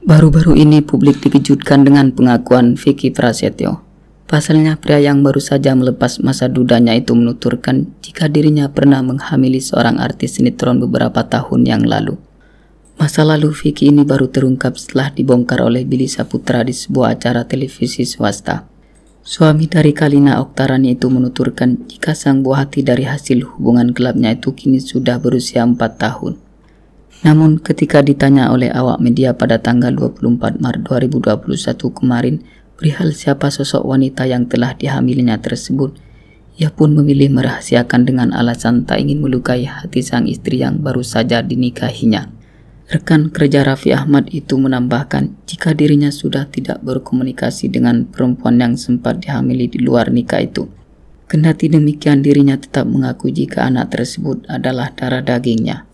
Baru-baru ini publik dikejutkan dengan pengakuan Vicky Prasetyo. Pasalnya pria yang baru saja melepas masa dudanya itu menuturkan jika dirinya pernah menghamili seorang artis sinetron beberapa tahun yang lalu. Masa lalu Vicky ini baru terungkap setelah dibongkar oleh Billy Saputra di sebuah acara televisi swasta. Suami dari Kalina Oktarani itu menuturkan jika sang buah hati dari hasil hubungan gelapnya itu kini sudah berusia 4 tahun. Namun ketika ditanya oleh awak media pada tanggal 24 Maret 2021 kemarin perihal siapa sosok wanita yang telah dihamilinya tersebut, ia pun memilih merahasiakan dengan alasan tak ingin melukai hati sang istri yang baru saja dinikahinya. Rekan kerja Raffi Ahmad itu menambahkan jika dirinya sudah tidak berkomunikasi dengan perempuan yang sempat dihamili di luar nikah itu. Kendati demikian dirinya tetap mengaku jika anak tersebut adalah darah dagingnya.